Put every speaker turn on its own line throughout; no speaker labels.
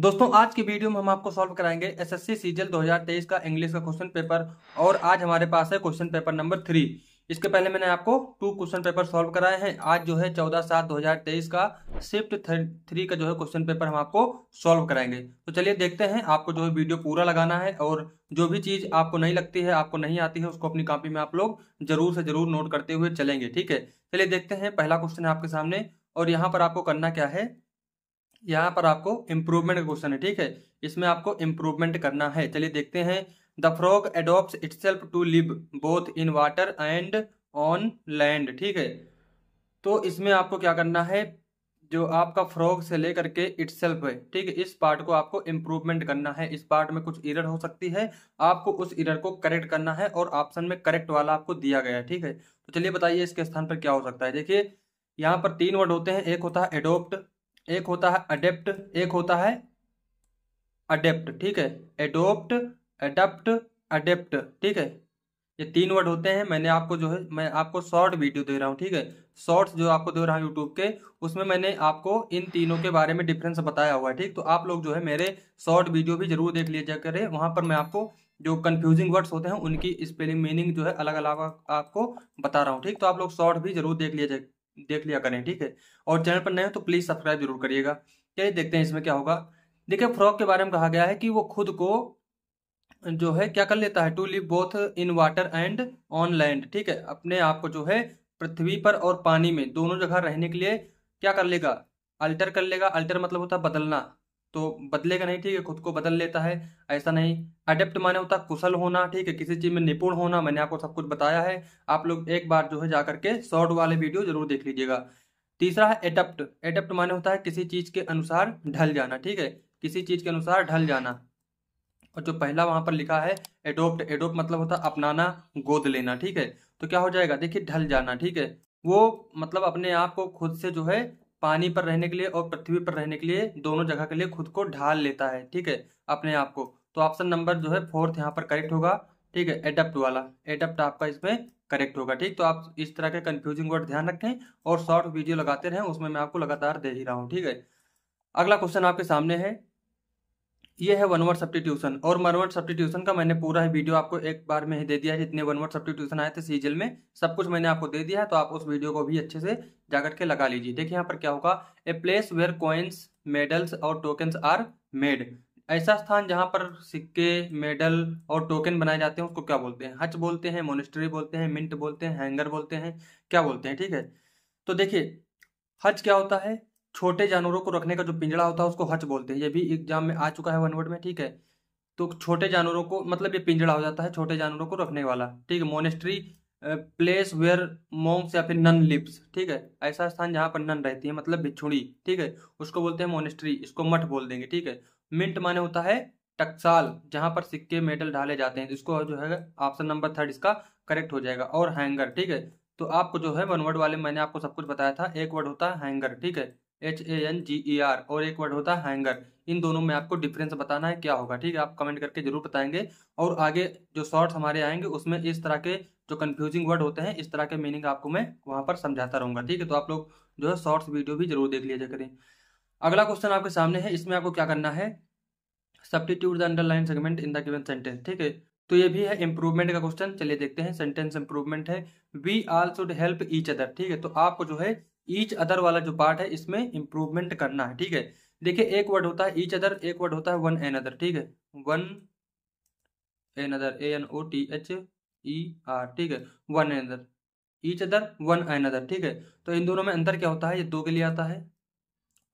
दोस्तों आज की वीडियो में हम आपको सॉल्व कराएंगे एसएससी सीजल 2023 का इंग्लिश का क्वेश्चन पेपर और आज हमारे पास है क्वेश्चन पेपर नंबर थ्री इसके पहले मैंने आपको टू क्वेश्चन पेपर सॉल्व कराए हैं आज जो है चौदह सात दो हजार तेईस का शिफ्ट थ्री का जो है क्वेश्चन पेपर हम आपको सॉल्व कराएंगे तो चलिए देखते हैं आपको जो है वीडियो पूरा लगाना है और जो भी चीज़ आपको नहीं लगती है आपको नहीं आती है उसको अपनी कॉपी में आप लोग जरूर से जरूर नोट करते हुए चलेंगे ठीक है चलिए देखते हैं पहला क्वेश्चन है आपके सामने और यहाँ पर आपको करना क्या है यहाँ पर आपको इम्प्रूवमेंट का क्वेश्चन है ठीक है इसमें आपको इम्प्रूवमेंट करना है चलिए देखते हैं the frog adopt it to live both in water and on land ठीक है तो इसमें आपको क्या करना है जो आपका फ्रॉग से लेकर के इट्स है ठीक है इस पार्ट को आपको इम्प्रूवमेंट करना है इस पार्ट में कुछ इरर हो सकती है आपको उस इरर को करेक्ट करना है और ऑप्शन में करेक्ट वाला आपको दिया गया है ठीक है तो चलिए बताइए इसके स्थान पर क्या हो सकता है देखिए यहाँ पर तीन वर्ड होते हैं एक होता है एडोप्ट एक होता है अडेप्ट एक होता है अडेप्ट ठीक है एडोप्ट एडप्ट अडेप्ट ठीक है ये तीन वर्ड होते हैं मैंने आपको जो है मैं आपको शॉर्ट वीडियो दे रहा हूँ ठीक है शॉर्ट्स जो आपको दे रहा हूँ यूट्यूब के उसमें मैंने आपको इन तीनों के बारे में डिफरेंस बताया हुआ है ठीक तो आप लोग जो है मेरे शॉर्ट वीडियो भी जरूर देख लिया जाकर वहाँ पर मैं आपको जो कन्फ्यूजिंग वर्ड्स होते हैं उनकी स्पेलिंग मीनिंग जो है अलग अलग आपको बता रहा हूँ ठीक तो आप लोग शॉर्ट भी जरूर देख जाए देख लिया करें ठीक है और चैनल पर नए हो तो प्लीज़ सब्सक्राइब जरूर करिएगा चलिए देखते हैं इसमें क्या होगा देखिए फ्रॉक के बारे में कहा गया है कि वो खुद को जो है क्या कर लेता है to live both in water and on land ठीक है अपने आप को जो है पृथ्वी पर और पानी में दोनों जगह रहने के लिए क्या कर लेगा अल्टर कर लेगा अल्टर मतलब होता है बदलना तो बदलेगा नहीं ठीक है खुद को बदल लेता है ऐसा नहीं अडेप्ट माने होता कुशल होना ठीक है किसी चीज़ में निपुण होना मैंने आपको सब कुछ बताया है आप लोग एक बार जो है जा करके शॉर्ट वाले वीडियो जरूर देख लीजिएगा तीसरा है एडप्ट एडप्ट माने होता है किसी चीज़ के अनुसार ढल जाना ठीक है किसी चीज़ के अनुसार ढल जाना और जो पहला वहां पर लिखा है एडोप्ट एडोप्ट मतलब होता है अपनाना गोद लेना ठीक है तो क्या हो जाएगा देखिए ढल जाना ठीक है वो मतलब अपने आप को खुद से जो है पानी पर रहने के लिए और पृथ्वी पर रहने के लिए दोनों जगह के लिए खुद को ढाल लेता है ठीक है अपने आप को तो ऑप्शन नंबर जो है फोर्थ यहाँ पर करेक्ट होगा ठीक है एडप्ट वाला एडप्ट आपका इसमें करेक्ट होगा ठीक तो आप इस तरह के कंफ्यूजिंग वर्ड ध्यान रखें और शॉर्ट वीडियो लगाते रहें उसमें मैं आपको लगातार दे ही रहा हूँ ठीक है अगला क्वेश्चन आपके सामने है ये है वन वर्ड सब्टीट्यूशन और मनवर्ड सब्टीट्यूशन का मैंने पूरा ही वीडियो आपको एक बार में ही दे दिया है जितने वन वर्ड सब्टीट्यूशन आए थे सीजल में सब कुछ मैंने आपको दे दिया है तो आप उस वीडियो को भी अच्छे से जाकर के लगा लीजिए देखिए यहाँ पर क्या होगा a place where coins medals और टोकन्स आर मेड ऐसा स्थान जहाँ पर सिक्के मेडल और टोकन बनाए जाते हैं उसको क्या बोलते हैं हच बोलते हैं मोनिस्ट्री बोलते हैं मिंट बोलते हैं हैंगर बोलते हैं क्या बोलते हैं ठीक है तो देखिए हज क्या होता है छोटे जानवरों को रखने का जो पिंजड़ा होता है उसको हच बोलते हैं ये भी एग्जाम में आ चुका है वन वर्ड में ठीक है तो छोटे जानवरों को मतलब ये पिंजड़ा हो जाता है छोटे जानवरों को रखने वाला ठीक है मोनेस्ट्री प्लेस वेयर मोंग्स या फिर नन लिप्स ठीक है ऐसा स्थान जहाँ पर नन रहती है मतलब बिछुड़ी ठीक है उसको बोलते हैं मोनेस्ट्री इसको मठ बोल देंगे ठीक है मिंट माने होता है टक्साल जहाँ पर सिक्के मेडल डाले जाते हैं इसको जो है ऑप्शन नंबर थर्ड इसका करेक्ट हो जाएगा और हैंगर ठीक है तो आपको जो है वन वर्ड वाले मैंने आपको सब कुछ बताया था एक वर्ड होता है हैंगर ठीक है H A N G E R और एक वर्ड होता है हैंगर इन दोनों में आपको डिफरेंस बताना है क्या होगा ठीक है आप कमेंट करके जरूर बताएंगे और आगे जो शॉर्ट्स हमारे आएंगे उसमें इस तरह के जो कन्फ्यूजिंग वर्ड होते हैं इस तरह के मीनिंग आपको मैं वहाँ पर समझाता रहूँगा ठीक है तो आप लोग जो है शॉर्ट्स वीडियो भी जरूर देख लीजिए करें अगला क्वेश्चन आपके सामने है इसमें आपको क्या करना है substitute the underline segment in the given sentence ठीक है तो ये भी है इम्प्रूवमेंट का क्वेश्चन चलिए देखते हैं सेंटेंस इम्प्रूवमेंट है we all should help each other ठीक है तो आपको जो है ईच अदर वाला जो पार्ट है इसमें इंप्रूवमेंट करना है ठीक है देखिए एक वर्ड होता है ईच अदर एक वर्ड होता है वन एन अदर ठीक है one another A N O T H E R ठीक है one another each other one another ठीक है तो इन दोनों में अंतर क्या होता है ये दो के लिए आता है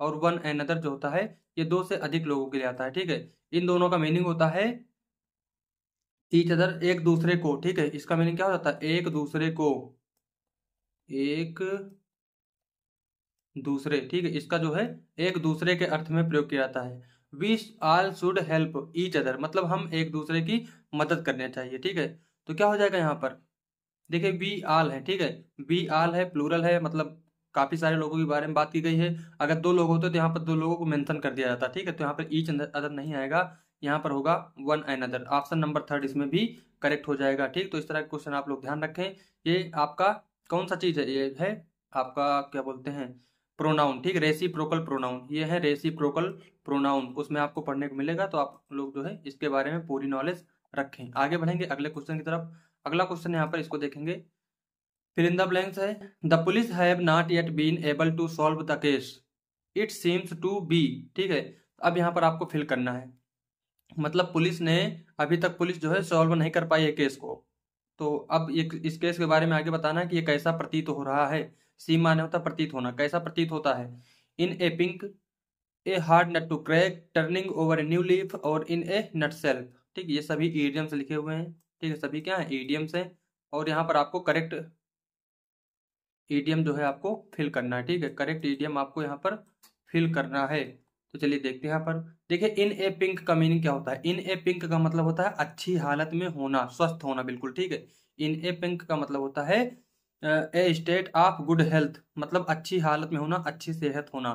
और वन एन अदर जो होता है ये दो से अधिक लोगों के लिए आता है ठीक है इन दोनों का मीनिंग होता है ईच अदर एक दूसरे को ठीक है इसका मीनिंग क्या हो जाता है एक दूसरे को एक दूसरे ठीक है इसका जो है एक दूसरे के अर्थ में प्रयोग किया जाता है we all should help each other मतलब हम एक दूसरे की मदद करने चाहिए ठीक है तो क्या हो जाएगा यहाँ पर देखिए वी आल है ठीक है वी आल है प्लूरल है मतलब काफी सारे लोगों के बारे में बात की गई है अगर दो लोग होते तो यहाँ पर दो लोगों को मैंशन कर दिया जाता ठीक है तो यहाँ पर ईच अदर नहीं आएगा यहाँ पर होगा one and other option number third इसमें भी करेक्ट हो जाएगा ठीक तो इस तरह के क्वेश्चन आप लोग ध्यान रखें ये आपका कौन सा चीज़ है ये है आपका क्या बोलते हैं प्रोनाउन ठीक रेसी प्रोकल प्रोनाउन ये है रेसी प्रोकल प्रोनाउन उसमें आपको पढ़ने को मिलेगा तो आप लोग जो है इसके बारे में पूरी नॉलेज रखें आगे बढ़ेंगे अगले क्वेश्चन की तरफ अगला क्वेश्चन यहाँ पर इसको देखेंगे फिर इन द ब्लैंक्स है the police have not yet been able to solve the case it seems to be ठीक है अब यहाँ पर आपको फिल करना है मतलब पुलिस ने अभी तक पुलिस जो है सॉल्व नहीं कर पाई है केस को तो अब ये इस केस के बारे में आगे बताना है कि ये कैसा प्रतीत हो रहा है सीमा न्योता प्रतीत होना कैसा प्रतीत होता है in a pink a hard nut to crack turning over a new leaf और इन ए नट सेल ठीक ये सभी ईडियम्स लिखे हुए हैं ठीक है सभी क्या है ईडियम्स हैं और यहाँ पर आपको करेक्ट ईडियम जो है आपको फिल करना है ठीक है करेक्ट ईडियम आपको यहाँ पर फिल करना है तो चलिए देखते हैं यहाँ पर देखिए इन ए पिंक का मीनिंग क्या होता है इन ए पिंक का मतलब होता है अच्छी हालत में होना स्वस्थ होना बिल्कुल ठीक है इन ए पिंक का मतलब होता है a state of good health मतलब अच्छी हालत में होना अच्छी सेहत होना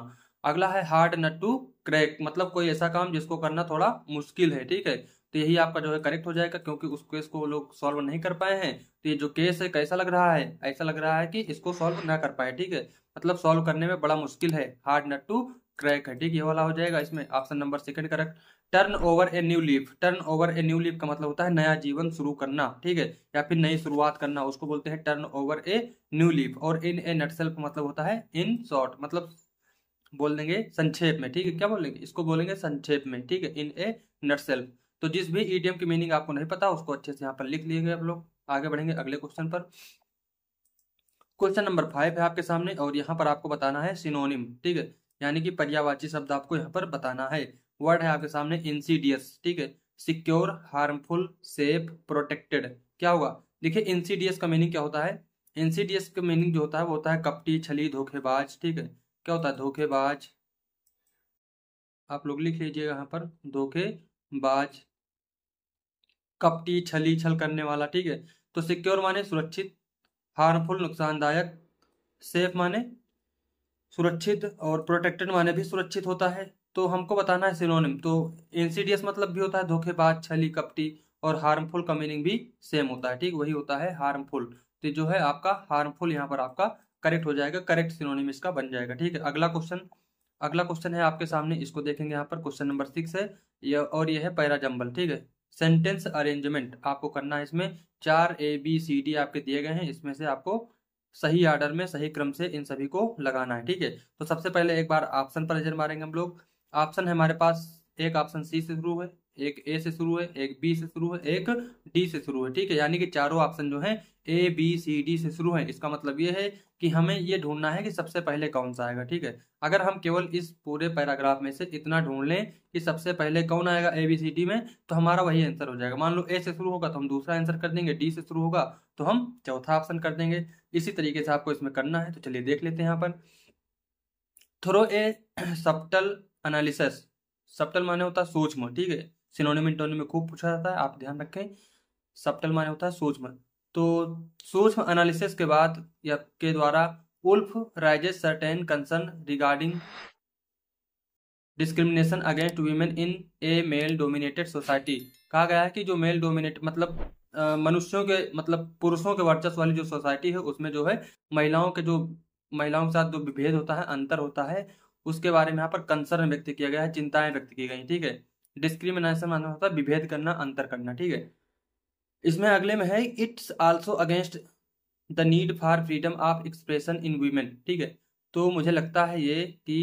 अगला है हार्ड नट टू क्रैक मतलब कोई ऐसा काम जिसको करना थोड़ा मुश्किल है ठीक है तो यही आपका जो है करेक्ट हो जाएगा क्योंकि उस केस को लोग सॉल्व नहीं कर पाए हैं तो ये जो केस है कैसा लग रहा है ऐसा लग रहा है कि इसको सॉल्व ना कर पाए ठीक है मतलब सॉल्व करने में बड़ा मुश्किल है हार्ड नट टू क्रैक है ठीक ये वाला हो जाएगा इसमें option number second correct turn over a new leaf turn over a new leaf का मतलब होता है नया जीवन शुरू करना ठीक है या फिर नई शुरुआत करना उसको बोलते हैं turn over a new leaf और इन ए नटसेल का मतलब होता है इन शॉर्ट मतलब बोल देंगे संक्षेप में ठीक है क्या बोलेंगे इसको बोलेंगे संक्षेप में ठीक है इन ए नटसेल तो जिस भी ईडीएम की मीनिंग आपको नहीं पता उसको अच्छे से यहाँ पर लिख लिए आप लोग आगे बढ़ेंगे अगले क्वेश्चन पर क्वेश्चन नंबर फाइव है आपके सामने और यहाँ पर आपको बताना है सिनोनिम ठीक है यानी कि पर्यावाची शब्द आपको यहाँ पर बताना है वर्ड है आपके सामने इंसीडियस ठीक है सिक्योर हार्मफुल सेफ प्रोटेक्टेड क्या होगा देखिए इंसीडियस का मीनिंग क्या होता है इंसीडियस का मीनिंग जो होता है वो होता है कपटी छली धोखेबाज ठीक है क्या होता है धोखेबाज आप लोग लिख लीजिएगा यहाँ पर धोखेबाज कपटी छली छल करने वाला ठीक है तो सिक्योर माने सुरक्षित हार्मफुल नुकसानदायक सेफ माने सुरक्षित और प्रोटेक्टेड माने भी सुरक्षित होता है तो हमको बताना है सिनोनिम तो एनसीडीएस मतलब भी होता है धोखेबाज छली कपटी और हार्मफुल का मीनिंग भी सेम होता है ठीक वही होता है हार्मफुल तो जो है आपका हार्मफुल यहाँ पर आपका करेक्ट हो जाएगा करेक्ट सिनोनिम इसका बन जाएगा ठीक है अगला क्वेश्चन अगला क्वेश्चन है आपके सामने इसको देखेंगे यहाँ पर क्वेश्चन नंबर सिक्स है यह और यह है पैरा जम्बल ठीक है सेंटेंस अरेंजमेंट आपको करना है इसमें चार ए बी सी डी आपके दिए गए हैं इसमें से आपको सही आर्डर में सही क्रम से इन सभी को लगाना है ठीक है तो सबसे पहले एक बार ऑप्शन पर नजर मारेंगे हम लोग ऑप्शन है हमारे पास एक ऑप्शन सी से शुरू है एक ए से शुरू है एक बी से शुरू है एक डी से शुरू है ठीक है यानी कि चारों ऑप्शन जो है ए बी सी डी से शुरू है इसका मतलब ये है कि हमें ये ढूंढना है कि सबसे पहले कौन सा आएगा ठीक है अगर हम केवल इस पूरे पैराग्राफ में से इतना ढूंढ लें कि सबसे पहले कौन आएगा ए बी सी डी में तो हमारा वही आंसर हो जाएगा मान लो ए से शुरू होगा तो हम दूसरा आंसर कर देंगे डी से शुरू होगा तो हम चौथा ऑप्शन कर देंगे इसी तरीके से आपको इसमें करना है तो चलिए देख लेते हैं यहाँ पर throw a subtle analysis subtle माने होता है सूक्ष्म ठीक है सिनोनिम इंटोनिम में खूब पूछा जाता है आप ध्यान रखें सप्टल माने होता है सूक्ष्म तो सूक्ष्म एनालिसिस के बाद या के द्वारा Woolf raises certain concern regarding discrimination against women in a male dominated society कहा गया है कि जो मेल डोमिनेट मतलब मनुष्यों के मतलब पुरुषों के वर्चस्व वाली जो सोसाइटी है उसमें जो है महिलाओं के जो महिलाओं के साथ जो विभेद होता है अंतर होता है उसके बारे में यहाँ पर कंसर्न व्यक्त किया गया है चिंताएं व्यक्त की गई ठीक है डिस्क्रिमिनेशन मतलब होता है विभेद करना अंतर करना ठीक है इसमें अगले में है it's also against the need for freedom of expression in women ठीक है तो मुझे लगता है ये कि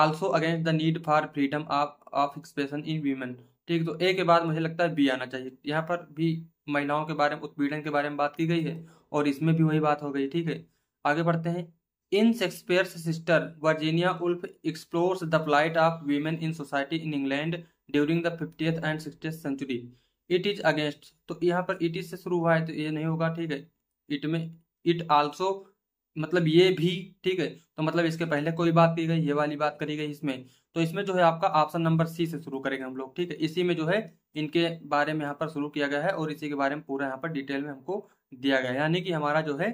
also against the need for freedom of of expression in women ठीक तो ए के बाद मुझे लगता है बी आना चाहिए यहाँ पर भी महिलाओं के बारे में उत्पीड़न के बारे में बात की गई है और इसमें भी वही बात हो गई ठीक है आगे बढ़ते हैं in Shakespeare's sister Virginia Woolf explore the plight of women in society in England during the 50th and 60th century it is against तो यहाँ पर इट इज से शुरू हुआ है तो ये नहीं होगा ठीक है इट में इट आल्सो मतलब ये भी ठीक है तो मतलब इसके पहले कोई बात की गई ये वाली बात करी गई इसमें तो इसमें जो है आपका ऑप्शन नंबर सी से शुरू करेंगे हम लोग ठीक है इसी में जो है इनके बारे में यहाँ पर शुरू किया गया है और इसी के बारे में पूरा यहाँ पर डिटेल में हमको दिया गया है यानी कि हमारा जो है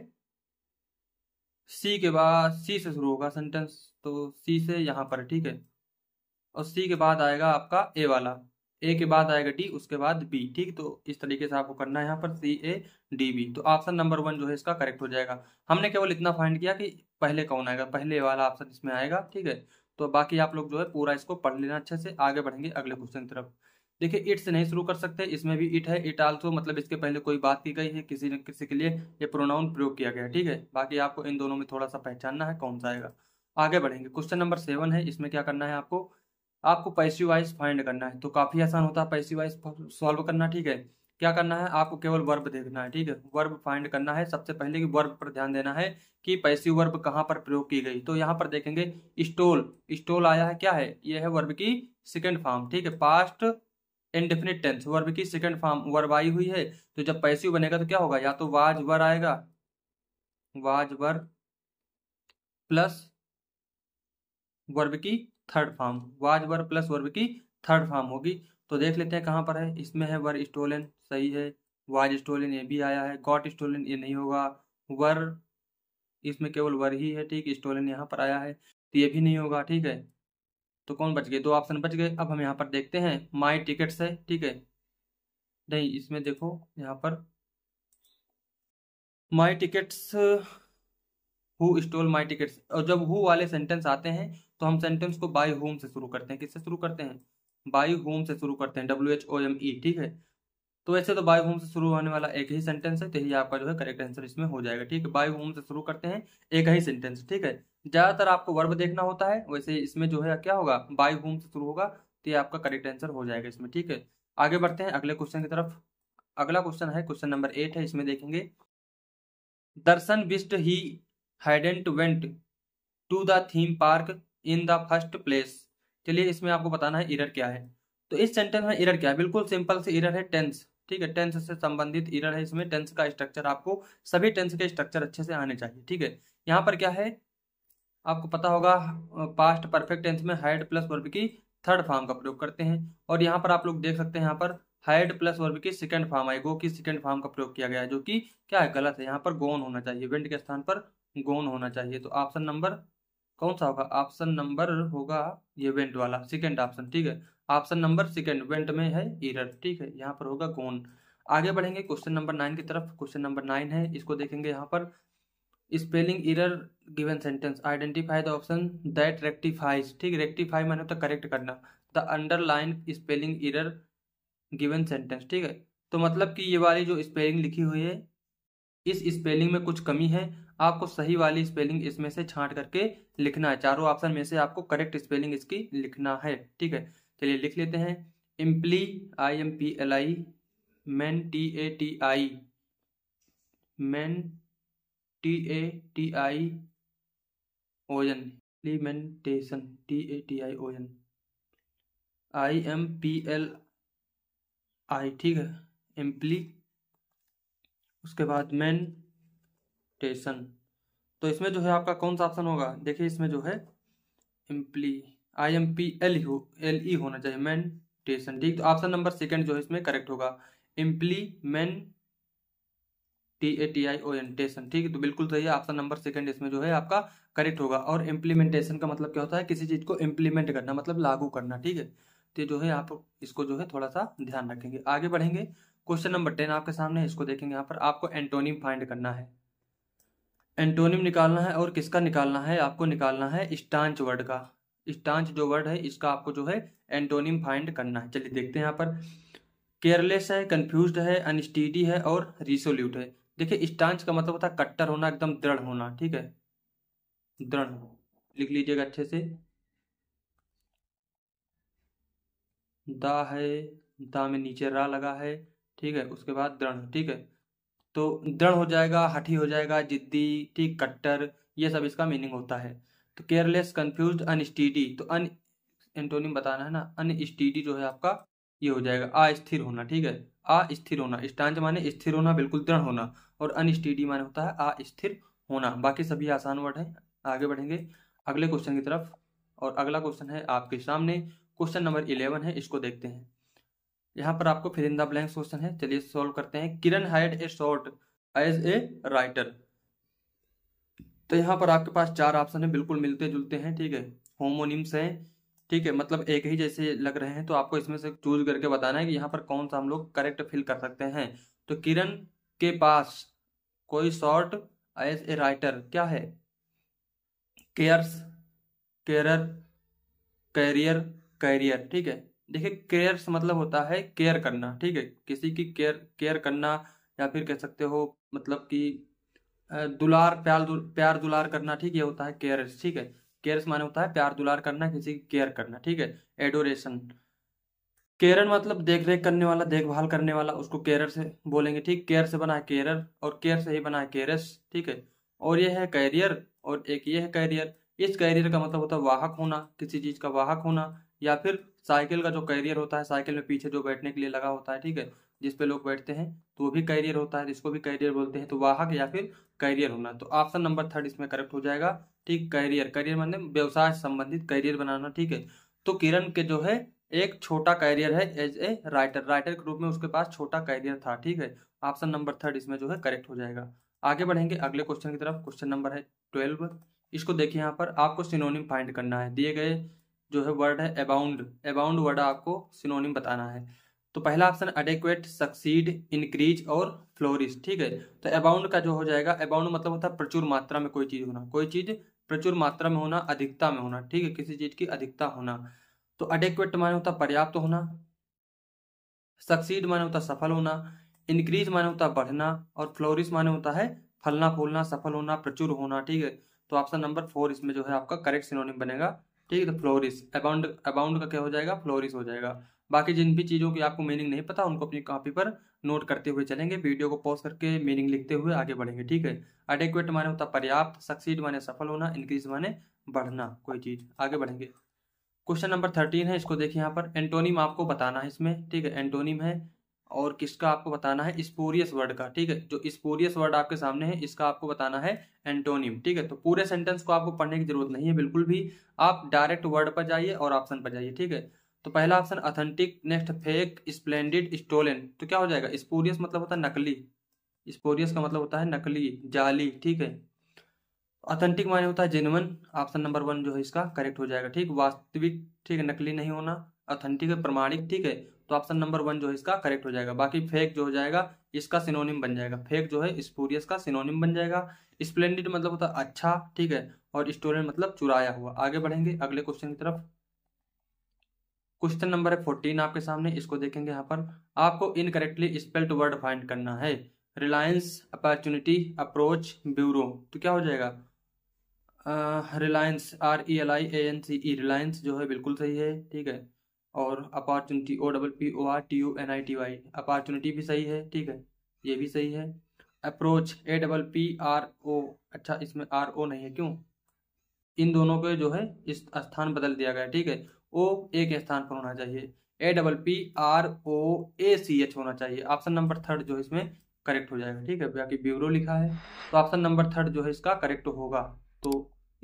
सी के बाद सी से शुरू होगा सेंटेंस तो सी से यहाँ पर ठीक है और सी के बाद आएगा आपका ए वाला ए के बाद आएगा डी उसके बाद बी ठीक तो इस तरीके से आपको करना है यहाँ पर सी ए डी बी तो ऑप्शन नंबर वन जो है इसका करेक्ट हो जाएगा हमने केवल इतना फाइंड किया कि पहले कौन आएगा पहले वाला ऑप्शन इसमें आएगा ठीक है तो बाकी आप लोग जो है पूरा इसको पढ़ लेना अच्छे से आगे बढ़ेंगे अगले क्वेश्चन की तरफ देखिए इट से नहीं शुरू कर सकते इसमें भी इट है इट आल्सो मतलब इसके पहले कोई बात की गई है किसी न किसी के लिए ये प्रोनाउन प्रयोग किया गया है ठीक है बाकी आपको इन दोनों में थोड़ा सा पहचानना है कौन सा आएगा आगे बढ़ेंगे क्वेश्चन नंबर सेवन है इसमें क्या करना है आपको आपको पैसी वाइज फाइंड करना है तो काफ़ी आसान होता है पैसी वाइज सॉल्व करना ठीक है क्या करना है आपको केवल वर्ब देखना है ठीक है वर्ब फाइंड करना है सबसे पहले कि वर्ब पर ध्यान देना है कि पैसी वर्ब कहाँ पर प्रयोग की गई तो यहाँ पर देखेंगे स्टोल स्टोल आया है क्या है यह है वर्ब की सेकेंड फॉर्म ठीक है पास्ट इनडिफिनिट टेंस वर्ब की सेकंड फॉर्म वर्ब आई हुई है तो जब पैसिव बनेगा तो क्या होगा या तो वाज वर आएगा वाज वर प्लस वर्ब की third form was were plus verb की थर्ड फॉर्म होगी तो देख लेते हैं कहाँ पर है इसमें है वर स्टोलन सही है वाज स्टोलन ये भी आया है गॉट स्टोलन ये नहीं होगा वर इसमें केवल वर ही है ठीक स्टोलन यहाँ पर आया है तो ये भी नहीं होगा ठीक है तो कौन बच गए दो ऑप्शन बच गए अब हम यहाँ पर देखते हैं माई टिकट्स है ठीक है नहीं इसमें देखो यहाँ पर my tickets who stole my tickets और जब हु वाले सेंटेंस आते हैं तो हम सेंटेंस को बाई होम से शुरू करते हैं किससे शुरू करते हैं बाई होम से शुरू करते हैं W H O M E ठीक है तो वैसे तो बाय होम से शुरू होने वाला एक ही सेंटेंस है तो यही आपका जो है करेक्ट आंसर इसमें हो जाएगा ठीक है बाय होम से शुरू करते हैं एक ही सेंटेंस ठीक है ज्यादातर आपको वर्ब देखना होता है वैसे इसमें जो है क्या होगा बाय होम से शुरू होगा तो ये आपका करेक्ट आंसर हो जाएगा इसमें ठीक है आगे बढ़ते हैं अगले क्वेश्चन की तरफ अगला क्वेश्चन है क्वेश्चन नंबर एट है इसमें देखेंगे Darshan Bisht he hadn't went to the theme park in the first place चलिए इसमें आपको बताना है इरर क्या है तो इस सेंटेंस में इरर क्या है बिल्कुल सिंपल से इरर है टेंस ठीक है टेंस से संबंधित इरर है इसमें टेंस का स्ट्रक्चर आपको सभी टेंस के स्ट्रक्चर अच्छे से आने चाहिए ठीक है यहाँ पर क्या है आपको पता होगा पास्ट परफेक्ट टेंस में हाइड प्लस वर्ब की थर्ड फॉर्म का प्रयोग करते हैं और यहाँ पर आप लोग देख सकते हैं यहाँ पर हाइड प्लस वर्ब की सेकेंड फॉर्म आई गो की सेकेंड फॉर्म का प्रयोग किया गया है जो कि क्या है गलत है यहाँ पर गोन होना चाहिए विंड के स्थान पर गोन होना चाहिए तो ऑप्शन नंबर कौन सा होगा ऑप्शन नंबर होगा ये वेंट वाला सेकेंड ऑप्शन ठीक है ऑप्शन नंबर सेकेंड वेंट में है इरर ठीक है यहाँ पर होगा कौन आगे बढ़ेंगे क्वेश्चन नंबर नाइन की तरफ क्वेश्चन नंबर नाइन है इसको देखेंगे यहाँ पर spelling error given sentence identify the option that rectifies ठीक रेक्टिफाई मैंने तो करेक्ट करना the underline spelling error given sentence ठीक है तो मतलब कि ये वाली जो स्पेलिंग लिखी हुई है इस स्पेलिंग में कुछ कमी है आपको सही वाली स्पेलिंग इसमें से छांट करके लिखना है चारों ऑप्शन में से आपको करेक्ट स्पेलिंग इसकी लिखना है ठीक है चलिए लिख लेते हैं imply I M P L I men T A T I men T A T I on implementation T A T I on I M P L I ठीक है इम्प्ली उसके बाद मैन टेशन तो इसमें जो है आपका कौन सा ऑप्शन होगा देखिए इसमें जो है imply I M P L हो एल ई होना चाहिए मैंटेशन ठीक तो ऑप्शन नंबर सेकंड जो है इसमें करेक्ट होगा implement T A T I O N tation ठीक है तो बिल्कुल सही है ऑप्शन नंबर सेकंड इसमें जो है आपका करेक्ट होगा और इम्प्लीमेंटेशन का मतलब क्या होता है किसी चीज़ को इम्प्लीमेंट करना मतलब लागू करना ठीक है तो जो है आप इसको जो है थोड़ा सा ध्यान रखेंगे आगे बढ़ेंगे क्वेश्चन नंबर टेन आपके सामने इसको देखेंगे यहाँ पर आपको एंटोनिम फाइंड करना है एंटोनिम निकालना है और किसका निकालना है आपको निकालना है स्टांच वर्ड का स्टांच जो वर्ड है इसका आपको जो है एंटोनिम फाइंड करना है चलिए देखते हैं यहाँ पर केयरलेस है कंफ्यूज है अनस्टीडी है और रिसोल्यूट है देखिए स्टांच का मतलब होता है कट्टर होना एकदम दृढ़ होना ठीक है दृढ़ लिख लीजिएगा अच्छे से दा है दा में नीचे रा लगा है ठीक है उसके बाद दृढ़ ठीक है तो दृढ़ हो जाएगा हठी हो जाएगा जिद्दी ठीक कट्टर ये सब इसका मीनिंग होता है तो केयरलेस कंफ्यूज अनस्टीडी तो अन एंटोनियम बताना है ना अनस्टीडी जो है आपका ये हो जाएगा अस्थिर होना ठीक है अस्थिर होना स्टांच माने स्थिर होना बिल्कुल दृढ़ होना और अनस्टीडी माने होता है अस्थिर होना बाकी सभी आसान वर्ड है आगे बढ़ेंगे अगले क्वेश्चन की तरफ और अगला क्वेश्चन है आपके सामने क्वेश्चन नंबर इलेवन है इसको देखते हैं यहाँ पर आपको फिर इन द ब्लैंक्स क्वेश्चन है चलिए सॉल्व करते हैं Kiran had a short age a writer तो यहाँ पर आपके पास चार ऑप्शन है बिल्कुल मिलते जुलते हैं ठीक है होमोनिम्स हैं ठीक है मतलब एक ही जैसे लग रहे हैं तो आपको इसमें से चूज करके बताना है कि यहाँ पर कौन सा हम लोग करेक्ट फिल कर सकते हैं तो किरण के पास कोई शॉर्ट एज ए राइटर क्या है केयर्स केयर कैरियर कैरियर ठीक है देखिए केयर्स मतलब होता है केयर करना ठीक है किसी की केयर केयर करना या फिर कह सकते हो मतलब कि दुलार प्यार प्यार दुलार करना ठीक ये होता है केयर्स ठीक है केयर्स माने होता है प्यार दुलार करना किसी की केयर करना ठीक है एडोरेशन केरन मतलब देख रेख करने वाला देखभाल करने वाला उसको केयर से बोलेंगे ठीक केयर से बना है केयर और केयर से ही बना है केरस ठीक है और यह है कैरियर और एक ये है कैरियर इस कैरियर का मतलब होता है वाहक होना किसी चीज का वाहक होना या फिर साइकिल का जो कैरियर होता है साइकिल में पीछे जो बैठने के लिए लगा होता है ठीक है जिस पे लोग बैठते हैं तो वो भी कैरियर होता है जिसको भी कैरियर बोलते हैं तो वाहक या फिर कैरियर होना तो ऑप्शन नंबर थर्ड इसमें करेक्ट हो जाएगा ठीक कैरियर करियर मतलब व्यवसाय संबंधित करियर बनाना ठीक है तो किरण के जो है एक छोटा कैरियर है एज ए राइटर राइटर के रूप में उसके पास छोटा कैरियर था ठीक है ऑप्शन नंबर थर्ड इसमें जो है करेक्ट हो जाएगा आगे बढ़ेंगे अगले क्वेश्चन की तरफ क्वेश्चन नंबर है ट्वेल्व इसको देखिए यहाँ पर आपको सिनोनिम फाइंड करना है दिए गए जो है वर्ड है अबाउंड अबाउंड वर्ड आपको सिनोनिम बताना है तो पहला ऑप्शन अडेक्वेट सक्सीड इंक्रीज और फ्लोरिस ठीक है तो अबाउंड का जो हो जाएगा अबाउंड मतलब होता है प्रचुर मात्रा में कोई चीज़ होना कोई चीज़ प्रचुर मात्रा में होना अधिकता में होना ठीक है किसी चीज़ की अधिकता होना तो अडेक्वेट माने होता पर्याप्त तो होना सक्सीड माने होता सफल होना इंक्रीज माने होता बढ़ना और फ्लोरिस माने होता है फलना फूलना सफल होना प्रचुर होना ठीक है तो ऑप्शन नंबर फोर इसमें जो है आपका करेक्ट सिनोनिम बनेगा ठीक है तो फ्लोरिस अबाउंड अबाउंड का क्या हो जाएगा फ्लोरिस हो जाएगा बाकी जिन भी चीज़ों की आपको मीनिंग नहीं पता उनको अपनी कॉपी पर नोट करते हुए चलेंगे वीडियो को पॉज करके मीनिंग लिखते हुए आगे बढ़ेंगे ठीक है अडेक्वेट माने होता पर्याप्त सक्सीड माने सफल होना इंक्रीज माने बढ़ना कोई चीज़ आगे बढ़ेंगे क्वेश्चन नंबर थर्टीन है इसको देखिए यहाँ पर एंटोनिम आपको बताना है इसमें ठीक है एंटोनिम है और किसका आपको बताना है स्पोरियस वर्ड का ठीक है जो स्पोरियस वर्ड आपके सामने है इसका आपको बताना है एंटोनियम ठीक है तो पूरे सेंटेंस को आपको पढ़ने की जरूरत नहीं है बिल्कुल भी आप डायरेक्ट वर्ड पर जाइए और ऑप्शन पर जाइए ठीक है तो पहला option authentic next fake splendid stolen तो क्या हो जाएगा स्पोरियस मतलब होता है नकली स्पोरियस का मतलब होता है नकली जाली ठीक है ऑथेंटिक माने होता है जेनवन ऑप्शन नंबर वन जो है इसका करेक्ट हो जाएगा ठीक वास्तविक ठीक है नकली नहीं होना ऑथेंटिक प्रमाणिक ठीक है तो ऑप्शन नंबर वन जो है इसका करेक्ट हो जाएगा बाकी फेक जो हो जाएगा इसका सिनोनिम बन जाएगा फेक जो है स्पूरियस का सिनोनिम बन जाएगा स्प्लेंडेड मतलब होता है अच्छा ठीक है और स्टोरेन मतलब चुराया हुआ आगे बढ़ेंगे अगले क्वेश्चन की तरफ क्वेश्चन नंबर है फोर्टीन आपके सामने इसको देखेंगे यहाँ पर आपको इनकरेक्टली स्पेल्ड वर्ड फाइंड करना है रिलायंस अपॉर्चुनिटी अप्रोच ब्यूरो तो क्या हो जाएगा reliance R E L I A N C E reliance जो है बिल्कुल सही है ठीक है और opportunity O double P O R T U N I T Y opportunity भी सही है ठीक है ये भी सही है approach A double P R O अच्छा इसमें आर ओ नहीं है क्यों इन दोनों के जो है इस स्थान बदल दिया गया ठीक है ओ ए के स्थान पर होना चाहिए A double P R O A C H होना चाहिए ऑप्शन नंबर थर्ड जो है इसमें करेक्ट हो जाएगा ठीक है बाकी ब्यूरो लिखा है तो ऑप्शन नंबर थर्ड जो है इसका करेक्ट होगा तो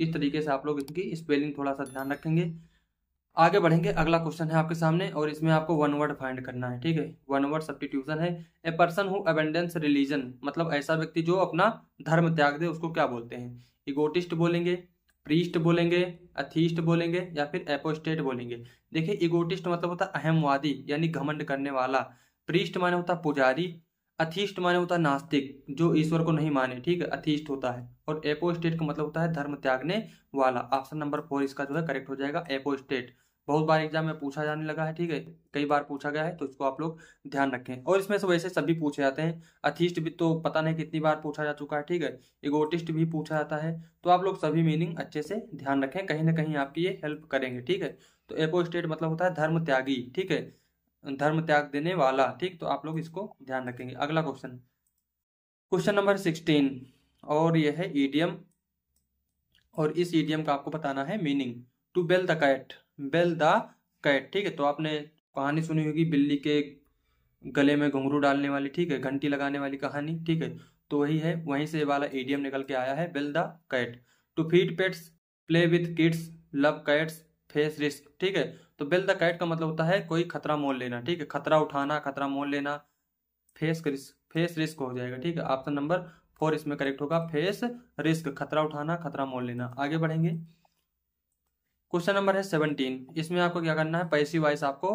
इस तरीके से आप लोग इसकी स्पेलिंग थोड़ा सा ध्यान रखेंगे आगे बढ़ेंगे अगला क्वेश्चन है आपके सामने और इसमें आपको वन वर्ड फाइंड करना है ठीक है वन वर्ड सब्सटीट्यूशन है a person who abandons religion मतलब ऐसा व्यक्ति जो अपना धर्म त्याग दे उसको क्या बोलते हैं इगोटिस्ट बोलेंगे प्रीस्ट बोलेंगे अथीस्ट बोलेंगे या फिर एपोस्टेट बोलेंगे देखिए इगोटिस्ट मतलब होता है अहमवादी यानी घमंड करने वाला प्रीस्ट माने होता पुजारी अथीस्ट माने होता है नास्तिक जो ईश्वर को नहीं माने ठीक है अथीस्ट होता है और एपोस्टेट का मतलब होता है धर्म त्यागने वाला ऑप्शन नंबर फोर इसका जो है करेक्ट हो जाएगा एपोस्टेट बहुत बार एग्जाम में पूछा जाने लगा है ठीक है कई बार पूछा गया है तो इसको आप लोग ध्यान रखें और इसमें से वैसे सभी पूछे जाते हैं अथिष्ट भी तो पता नहीं कितनी बार पूछा जा चुका है ठीक है इगोटिस्ट भी पूछा जाता है तो आप लोग सभी मीनिंग अच्छे से ध्यान रखें कहीं ना कहीं आपकी ये हेल्प करेंगे ठीक है तो एपोस्टेट मतलब होता है धर्म त्यागी ठीक है धर्म त्याग देने वाला ठीक तो आप लोग इसको ध्यान रखेंगे अगला क्वेश्चन क्वेश्चन नंबर सिक्सटीन और यह है ईडियम और इस ईडियम का आपको बताना है meaning to bell the cat bell the cat ठीक है तो आपने कहानी सुनी होगी बिल्ली के गले में घुंघरू डालने वाली ठीक है घंटी लगाने वाली कहानी ठीक है तो वही है वहीं से वाला एडियम निकल के आया है bell the cat to feed pets play with kids love cats face risk ठीक है तो बेल द कैट का मतलब होता है कोई खतरा मोल लेना ठीक है खतरा उठाना खतरा मोल लेना फेस रिस्क फेस रिस्क हो जाएगा ठीक है ऑप्शन नंबर फोर इसमें करेक्ट होगा फेस रिस्क खतरा उठाना खतरा मोल लेना आगे बढ़ेंगे क्वेश्चन नंबर है सेवनटीन इसमें आपको क्या करना है पैसी वाइज आपको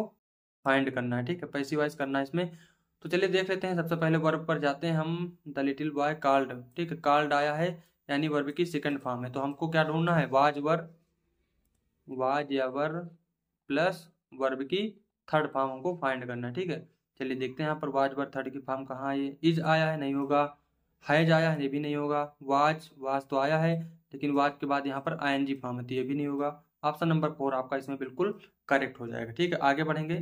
फाइंड करना है ठीक है पैसी वाइज करना है इसमें तो चलिए देख लेते हैं सबसे पहले वर्ब पर जाते हैं हम द लिटिल बॉय कार्ड ठीक है कार्ड आया है यानी वर्ब की सेकंड फॉर्म है तो हमको क्या ढूंढना है वाज वर वाज या वर प्लस वर्ब की थर्ड फॉर्म हमको फाइंड करना है ठीक है चलिए देखते हैं यहाँ पर वाज वर थर्ड की फॉर्म कहाँ ये इज आया है नहीं होगा हैज आया है ये भी नहीं होगा वाज वाज तो आया है लेकिन वाज के बाद यहाँ पर आई एन जी फॉर्म है तो ये भी नहीं होगा ऑप्शन नंबर फोर आपका इसमें बिल्कुल करेक्ट हो जाएगा ठीक है आगे बढ़ेंगे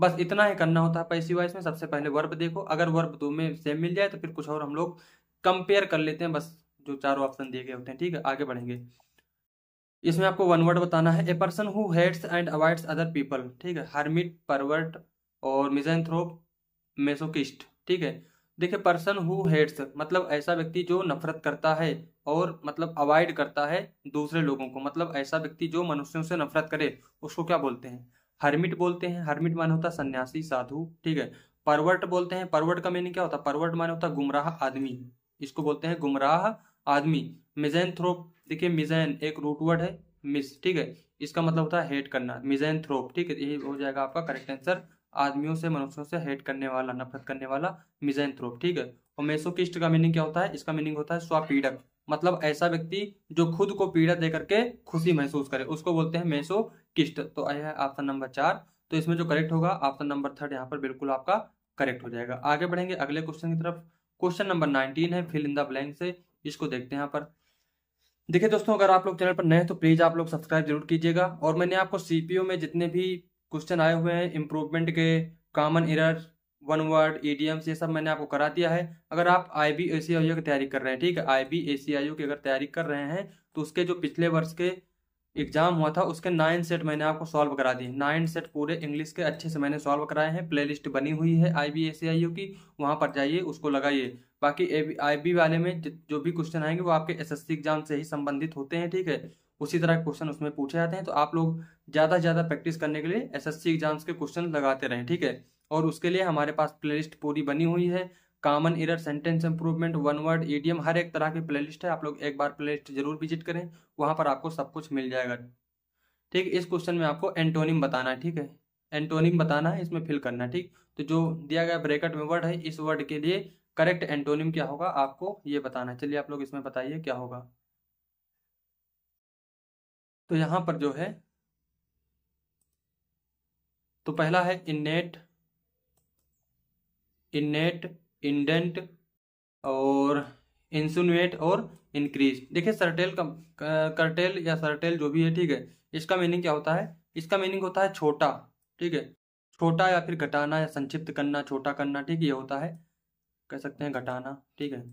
बस इतना ही करना होता है पैसी वाइज में सबसे पहले वर्ब देखो अगर वर्ब दो में सेम मिल जाए तो फिर कुछ और हम लोग कंपेयर कर लेते हैं बस जो चारों ऑप्शन दिए गए होते हैं ठीक है आगे बढ़ेंगे इसमें आपको वन वर्ड बताना है a person who hates and avoids other people ठीक है हरमिट परवर्ट और मिजेंथ्रोप मेसोकिस्ट ठीक है देखिए पर्सन हु हेट्स मतलब ऐसा व्यक्ति जो नफरत करता है और मतलब अवॉइड करता है दूसरे लोगों को मतलब ऐसा व्यक्ति जो मनुष्यों से नफरत करे उसको क्या बोलते हैं हर्मिट बोलते हैं हर्मिट माने होता है सन्यासी साधु ठीक है परवर्ट बोलते हैं परवर्ट का मीनिंग क्या होता है परवर्ट माने होता है गुमराह आदमी इसको बोलते हैं गुमराह आदमी मिजैन थ्रोप देखिए मिजैन एक रूटवर्ड है मिस ठीक है इसका मतलब होता है हेट करना मिजैन थ्रोप ठीक है यही हो जाएगा आपका करेक्ट आंसर आदमियों से मनुष्यों से हेट करने वाला नफरत करने वाला मिजेंथ्रोप ठीक है और मेसोकिस्ट का मीनिंग क्या होता है इसका मीनिंग होता है स्वापीडक मतलब ऐसा व्यक्ति जो खुद को पीड़ा दे करके खुशी महसूस करे उसको बोलते हैं मेसो किस्ट तो आया है ऑप्शन नंबर चार तो इसमें जो करेक्ट होगा ऑप्शन नंबर थर्ड यहाँ पर बिल्कुल आपका करेक्ट हो जाएगा आगे बढ़ेंगे अगले क्वेश्चन की तरफ क्वेश्चन नंबर नाइनटीन है फिल इन द ब्लैंक से इसको देखते हैं यहाँ पर देखिए दोस्तों अगर आप लोग चैनल पर नए हैं तो प्लीज आप लोग सब्सक्राइब जरूर कीजिएगा और मैंने आपको सीपीओ में जितने भी क्वेश्चन आए हुए हैं इम्प्रूवमेंट के common error one word idioms ये सब मैंने आपको करा दिया है अगर आप आई B A C I you की तैयारी कर रहे हैं ठीक है आई B A C I you की अगर तैयारी कर रहे हैं तो उसके जो पिछले वर्ष के एग्जाम हुआ था उसके नाइन सेट मैंने आपको सॉल्व करा दिए नाइन सेट पूरे इंग्लिश के अच्छे से मैंने सॉल्व कराए हैं प्लेलिस्ट बनी हुई है आई B A C I you की वहाँ पर जाइए उसको लगाइए बाकी आई बी वाले में जो भी क्वेश्चन आएंगे वो आपके एस एस सी एग्जाम से ही संबंधित होते हैं ठीक है उसी तरह के क्वेश्चन उसमें पूछे जाते हैं तो आप लोग ज़्यादा से ज़्यादा प्रैक्टिस करने के लिए एसएससी एग्जाम्स के क्वेश्चन लगाते रहें ठीक है और उसके लिए हमारे पास प्लेलिस्ट पूरी बनी हुई है common error sentence improvement one word idiom हर एक तरह की प्लेलिस्ट है आप लोग एक बार प्लेलिस्ट जरूर विजिट करें वहाँ पर आपको सब कुछ मिल जाएगा ठीक इस क्वेश्चन में आपको एंटोनिम बताना है ठीक है एंटोनिम बताना है इसमें फिल करना है ठीक तो जो दिया गया ब्रैकेट में वर्ड है इस वर्ड के लिए करेक्ट एंटोनिम क्या होगा आपको ये बताना है चलिए आप लोग इसमें बताइए क्या होगा तो यहां पर जो है तो पहला है इनेट इनेट इंडेंट और इंसुनुएट और इंक्रीज देखिए का करटेल या सरटेल जो भी है ठीक है इसका मीनिंग क्या होता है इसका मीनिंग होता है छोटा ठीक है छोटा या फिर घटाना या संक्षिप्त करना छोटा करना ठीक ये होता है कह सकते हैं घटाना ठीक है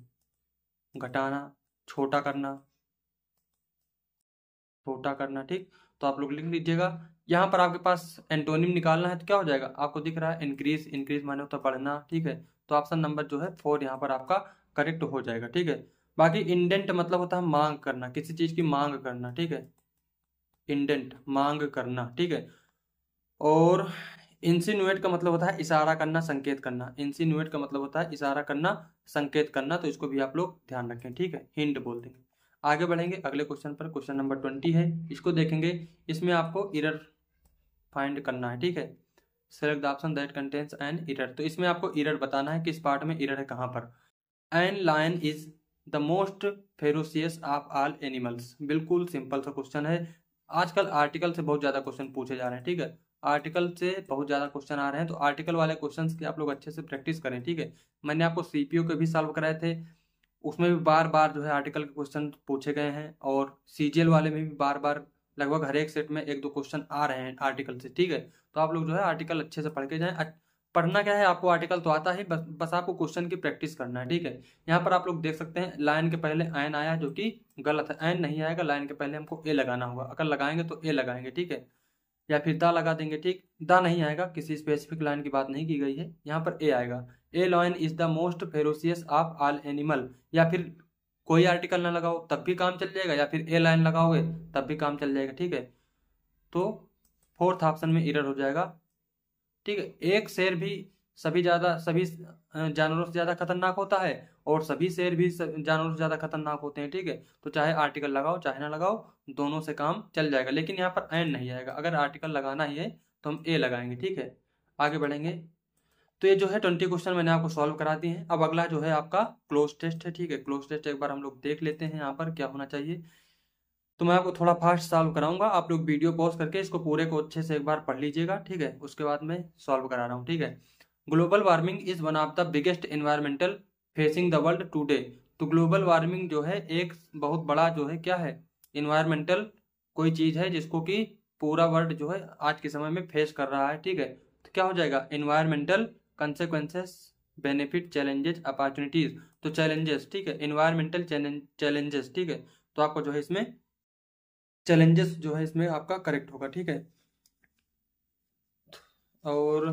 घटाना छोटा करना छोटा करना ठीक तो आप लोग लिख लीजिएगा यहाँ पर आपके पास एंटोनिम निकालना है तो क्या हो जाएगा आपको दिख रहा है इंक्रीज इंक्रीज माने होता तो बढ़ना ठीक है तो ऑप्शन नंबर जो है फोर यहाँ पर आपका करेक्ट हो जाएगा ठीक है बाकी इंडेंट मतलब होता है मांग करना किसी चीज की मांग करना ठीक है इंडेंट मांग करना ठीक है और इंसिनुएट का मतलब होता है इशारा करना संकेत करना इंसिनुएट का मतलब होता है इशारा करना संकेत करना तो इसको भी आप लोग ध्यान रखें ठीक है हिंट बोल देंगे आगे बढ़ेंगे अगले क्वेश्चन पर क्वेश्चन नंबर ट्वेंटी है इसको देखेंगे इसमें आपको इरर फाइंड करना है ठीक है select the option that contains an error तो इसमें आपको इरर बताना है किस पार्ट में इरर है कहाँ पर an lion is the most ferocious of all animals बिल्कुल सिंपल सा क्वेश्चन है आजकल आर्टिकल से बहुत ज़्यादा क्वेश्चन पूछे जा रहे हैं ठीक है आर्टिकल से बहुत ज़्यादा क्वेश्चन आ रहे हैं तो आर्टिकल वाले क्वेश्चन की आप लोग अच्छे से प्रैक्टिस करें ठीक है मैंने आपको सी पी ओ के भी सॉल्व कराए थे उसमें भी बार बार जो है आर्टिकल के क्वेश्चन पूछे गए हैं और सी वाले में भी बार बार लगभग हर एक सेट में एक दो क्वेश्चन आ रहे हैं आर्टिकल से ठीक है तो आप लोग जो है आर्टिकल अच्छे से पढ़ के जाएं पढ़ना क्या है आपको आर्टिकल तो आता है बस बस आपको क्वेश्चन की प्रैक्टिस करना है ठीक है यहाँ पर आप लोग देख सकते हैं लाइन के पहले एन आया जो कि गलत है एन नहीं आएगा लाइन के पहले हमको ए लगाना होगा अगर लगाएंगे तो ए लगाएंगे ठीक है या फिर द लगा देंगे ठीक द नहीं आएगा किसी स्पेसिफिक लाइन की बात नहीं की गई है यहाँ पर ए आएगा a lion is the most ferocious of all animal या फिर कोई आर्टिकल ना लगाओ तब भी काम चल जाएगा या फिर ए लाइन लगाओगे तब भी काम चल जाएगा ठीक है तो फोर्थ ऑप्शन में इरर हो जाएगा ठीक है एक शेर भी सभी ज़्यादा सभी जानवरों से ज़्यादा खतरनाक होता है और सभी शेर भी जानवर ज़्यादा खतरनाक होते हैं ठीक है तो चाहे आर्टिकल लगाओ चाहे ना लगाओ दोनों से काम चल जाएगा लेकिन यहाँ पर एन नहीं आएगा अगर आर्टिकल लगाना ही है तो हम ए लगाएंगे ठीक है आगे बढ़ेंगे तो ये जो है ट्वेंटी क्वेश्चन मैंने आपको सॉल्व करा दिए हैं अब अगला जो है आपका क्लोज टेस्ट है ठीक है क्लोज टेस्ट एक बार हम लोग देख लेते हैं यहाँ पर क्या होना चाहिए तो मैं आपको थोड़ा फास्ट सॉल्व कराऊंगा आप लोग वीडियो पॉज करके इसको पूरे को अच्छे से एक बार पढ़ लीजिएगा ठीक है उसके बाद मैं सॉल्व करा रहा हूँ ठीक है global warming is one of the biggest environmental facing the world today तो ग्लोबल वार्मिंग जो है एक बहुत बड़ा जो है क्या है इन्वायरमेंटल कोई चीज़ है जिसको कि पूरा वर्ल्ड जो है आज के समय में फेस कर रहा है ठीक है तो क्या हो जाएगा environmental consequences benefit challenges opportunities तो चैलेंजेस ठीक है इन्वायरमेंटल चैलेंजेस ठीक है तो आपको जो है इसमें चैलेंजेस जो है इसमें आपका करेक्ट होगा ठीक है और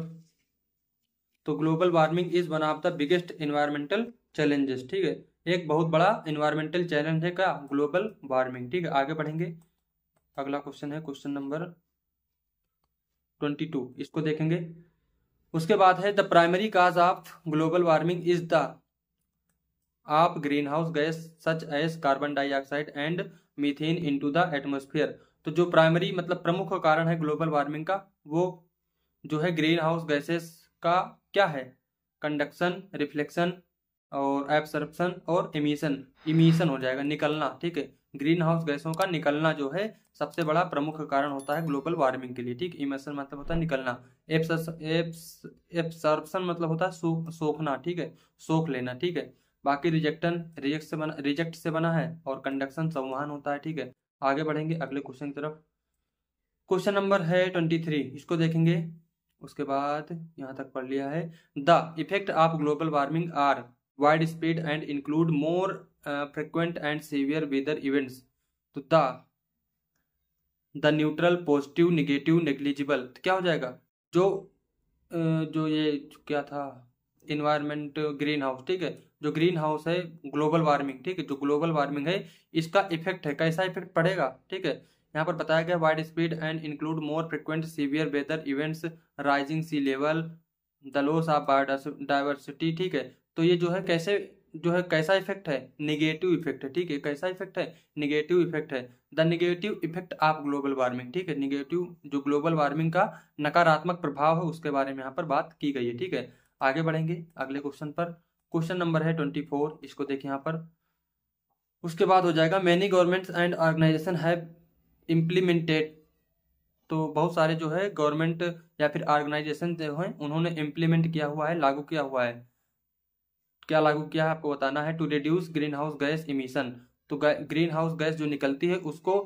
तो global warming is one of the biggest environmental challenges ठीक है एक बहुत बड़ा इन्वायरमेंटल चैलेंज है क्या ग्लोबल वार्मिंग ठीक है आगे बढ़ेंगे अगला क्वेश्चन है क्वेश्चन नंबर ट्वेंटी टू इसको देखेंगे उसके बाद है the primary cause of global warming is the of green house gas such as carbon dioxide and methane into the atmosphere तो जो प्राइमरी मतलब प्रमुख कारण है ग्लोबल वार्मिंग का वो जो है ग्रीन हाउस गैसेस का क्या है कंडक्शन रिफ्लेक्शन और एब्सर्प्शन और इमीशन इमीशन हो जाएगा निकलना ठीक है ग्रीन हाउस गैसों का निकलना जो है सबसे बड़ा प्रमुख कारण होता है ग्लोबल वार्मिंग के लिए ठीक इमेशन मतलब होता है निकलना एब्सर्प्शन मतलब होता है सोखना ठीक है सोख लेना ठीक है बाकी रिजेक्टन रिजेक्ट से बना रिजेक्ट से बना है और कंडक्शन संवहन होता है ठीक है आगे बढ़ेंगे अगले क्वेश्चन की तरफ क्वेश्चन नंबर है ट्वेंटी थ्री इसको देखेंगे उसके बाद यहाँ तक पढ़ लिया है the effect of global warming are wide spread and include more frequent and severe weather events तो the the neutral positive negative negligible तो क्या हो जाएगा जो जो ये क्या था इन्वायरमेंट ग्रीन हाउस ठीक है जो ग्रीन हाउस है ग्लोबल वार्मिंग ठीक है जो ग्लोबल वार्मिंग है इसका इफेक्ट है कैसा इफेक्ट पड़ेगा ठीक है यहाँ पर बताया गया wide speed and include more frequent severe weather events rising sea level the loss of diversity ठीक है तो ये जो है कैसे जो है कैसा इफेक्ट है निगेटिव इफेक्ट है ठीक है कैसा इफेक्ट है निगेटिव इफेक्ट है the negative effect of global warming ठीक है निगेटिव जो ग्लोबल वार्मिंग का नकारात्मक प्रभाव है उसके बारे में यहाँ पर बात की गई है ठीक है आगे बढ़ेंगे अगले क्वेश्चन पर क्वेश्चन नंबर है ट्वेंटी फोर इसको देखिए यहाँ पर उसके बाद हो जाएगा many governments and organization have implemented तो बहुत सारे जो है गवर्नमेंट या फिर ऑर्गेनाइजेशन जो हैं उन्होंने इम्प्लीमेंट किया हुआ है लागू किया हुआ है क्या लागू किया है आपको बताना है to reduce green house gas emission तो ग्रीन हाउस गैस जो निकलती है उसको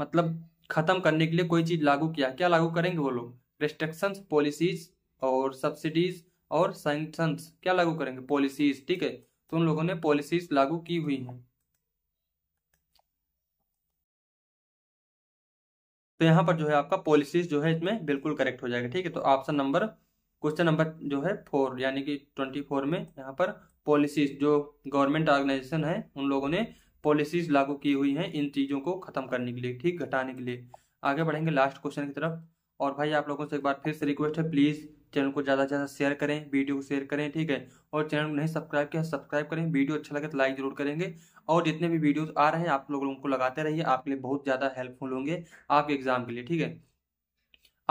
मतलब ख़त्म करने के लिए कोई चीज़ लागू किया क्या लागू करेंगे वो लोग रेस्ट्रिक्शन पॉलिसीज और सब्सिडीज और सेंक्शंस क्या लागू करेंगे पॉलिसीज ठीक है तो उन लोगों ने पॉलिसीज लागू की हुई हैं तो यहाँ पर जो है आपका पॉलिसीज जो है इसमें बिल्कुल करेक्ट हो जाएगा ठीक है तो ऑप्शन नंबर क्वेश्चन नंबर जो है फोर यानी कि ट्वेंटी फोर में यहाँ पर पॉलिसीज जो गवर्नमेंट ऑर्गेनाइजेशन है उन लोगों ने पॉलिसीज लागू की हुई हैं इन चीज़ों को खत्म करने के लिए ठीक घटाने के लिए आगे बढ़ेंगे लास्ट क्वेश्चन की तरफ और भाई आप लोगों से एक बार फिर से रिक्वेस्ट है प्लीज़ चैनल को ज़्यादा से ज़्यादा शेयर करें वीडियो को शेयर करें ठीक है और चैनल को नहीं सब्सक्राइब किया सब्सक्राइब करें वीडियो अच्छा लगे तो लाइक जरूर करेंगे और जितने भी वीडियोस आ रहे हैं आप लोग उनको लगाते रहिए आपके लिए बहुत ज़्यादा हेल्पफुल होंगे आपके एग्जाम के लिए ठीक है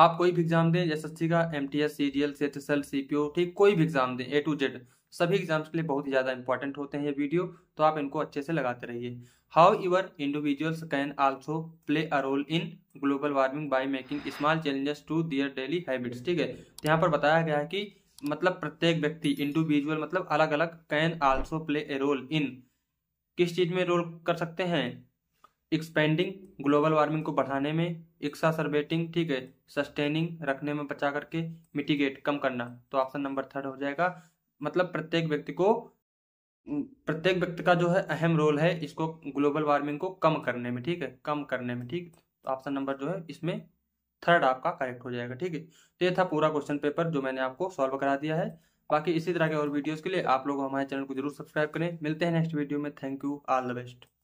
आप कोई भी एग्जाम दें एस का M T S C G ठीक कोई भी एग्जाम दें ए टू जेड सभी एग्जाम्स के लिए बहुत ही ज़्यादा इंपॉर्टेंट होते हैं ये वीडियो तो आप इनको अच्छे से लगाते रहिए how However, individuals can also play a role in global warming by making small challenges to their daily habits ठीक है तो यहाँ पर बताया गया है कि मतलब प्रत्येक व्यक्ति इंडिविजुअल मतलब अलग अलग can also play a role in किस चीज़ में रोल कर सकते हैं एक्सपेंडिंग ग्लोबल वार्मिंग को बढ़ाने में एक्सासर्बेटिंग ठीक है सस्टेनिंग रखने में बचा करके मिटिगेट कम करना तो ऑप्शन नंबर थर्ड हो जाएगा मतलब प्रत्येक व्यक्ति को प्रत्येक व्यक्ति का जो है अहम रोल है इसको ग्लोबल वार्मिंग को कम करने में ठीक है कम करने में ठीक तो ऑप्शन नंबर जो है इसमें थर्ड आपका करेक्ट हो जाएगा ठीक है तो ये था पूरा क्वेश्चन पेपर जो मैंने आपको सॉल्व करा दिया है बाकी इसी तरह के और वीडियोस के लिए आप लोग हमारे चैनल को जरूर सब्सक्राइब करें मिलते हैं नेक्स्ट वीडियो में thank you all the best